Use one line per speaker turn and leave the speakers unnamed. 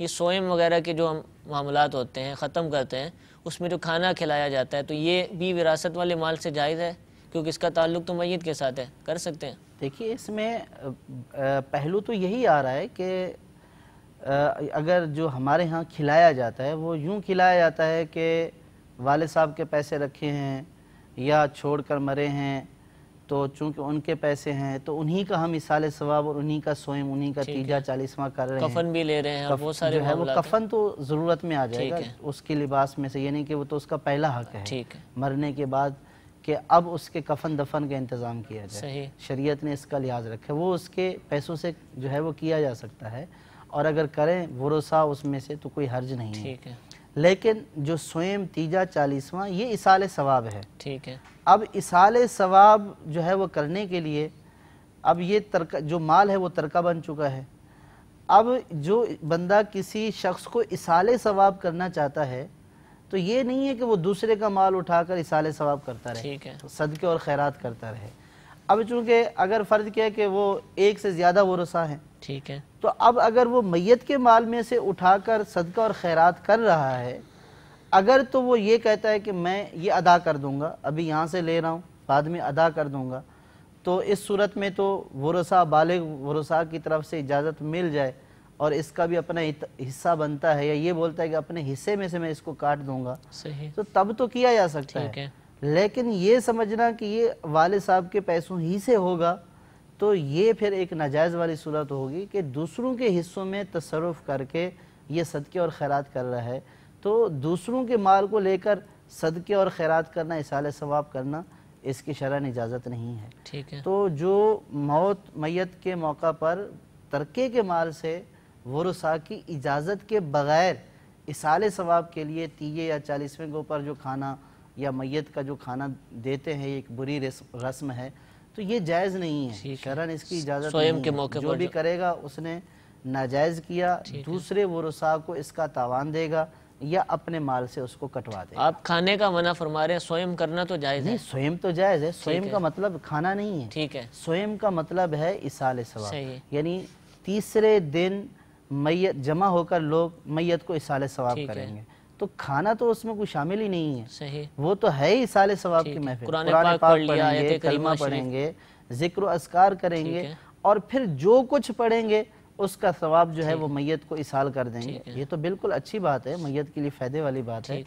ये सोएम वगैरह के जो हम मामला होते हैं ख़त्म करते हैं उसमें जो खाना खिलाया जाता है तो ये भी विरासत वाले माल से जायज़ है क्योंकि इसका ताल्लुक तो मैत के साथ है कर सकते हैं
देखिए इसमें पहलू तो यही आ रहा है कि अगर जो हमारे यहाँ खिलाया जाता है वो यूँ खिलाया जाता है कि वाले साहब के पैसे रखे हैं या छोड़ कर मरे हैं तो चूंकि उनके पैसे हैं तो उन्हीं का हम इसाल सवाब और उन्हीं का सोएम उन्हीं का तीजा चालीसवा कर रहे हैं कफन भी ले रहे हैं कफ, वो सारे है वो कफन तो, तो ज़रूरत में आ जाएगा उसके लिबास में से यानी कि वो तो उसका पहला हक है ठीक मरने के बाद कि अब उसके कफन दफन का इंतज़ाम किया जाए शरीयत ने इसका लिहाज रखा वो उसके पैसों से जो है वो किया जा सकता है और अगर करें भरोसा उसमें से तो कोई हर्ज नहीं है लेकिन जो स्वयं तीजा चालीसवां ये इसाल सवाब है ठीक है अब इसाल सवाब जो है वो करने के लिए अब ये तरका जो माल है वो तरका बन चुका है अब जो बंदा किसी शख्स को इसाल सवाब करना चाहता है तो ये नहीं है कि वो दूसरे का माल उठाकर इसाल सवाब करता रहे ठीक है तो सदके और खैरात करता रहे अब चूंकि अगर फ़र्ज़ किया कि वो एक से ज़्यादा वसा हैं ठीक है तो अब अगर वो मैयत के माल में से उठाकर सदका और खैरात कर रहा है अगर तो वो ये कहता है कि मैं ये अदा कर दूंगा अभी यहाँ से ले रहा हूँ बाद में अदा कर दूंगा तो इस सूरत में तो वसा बालग वसा की तरफ से इजाज़त मिल जाए और इसका भी अपना हिस्सा बनता है या ये बोलता है कि अपने हिस्से में से मैं इसको काट दूंगा सही तो तब तो किया जा सकता है।, है लेकिन ये समझना कि ये वाले साहब के पैसों ही से होगा तो ये फिर एक नाजायज़ वाली सूरत होगी कि दूसरों के हिस्सों में तसरफ करके ये सदक़े और खैरात कर रहा है तो दूसरों के माल को लेकर सदक़े और खैरात करना इसाले सवाब करना इसकी शरण इजाज़त नहीं है ठीक है तो जो मौत मैत के मौका पर तरक्के के माल से वसा की इजाज़त के बग़ैर इसाले सवाब के लिए तीये या चालीसवें गो पर जो खाना या मैत का जो खाना देते हैं एक बुरी रस्म है तो ये जायज़ नहीं है शरण इसकी इजाज़त स्वयं के मौके जो भी करेगा उसने नाजायज़ किया दूसरे वसा को इसका तावान देगा या अपने माल से उसको
कटवा दे आप खाने का मना फरमा रहे हैं स्वयं करना तो जायज है स्वयं तो जायज है स्वयं का
मतलब खाना नहीं है ठीक है
स्वयं का मतलब है इसाल
सवाब यानी तीसरे दिन मैय जमा होकर लोग मैय को इसाल सवाब करेंगे तो खाना तो उसमें कोई शामिल ही नहीं है सही वो तो है ही साले सवाब की महफिल कुरान पाक पढ़ेंगे कलमा पढ़ेंगे जिक्र असकार करेंगे और फिर जो कुछ पढ़ेंगे उसका सवाब जो है वो मैयत को इसाल कर देंगे ये तो बिल्कुल अच्छी बात है मैयत के लिए फ़ायदे वाली बात है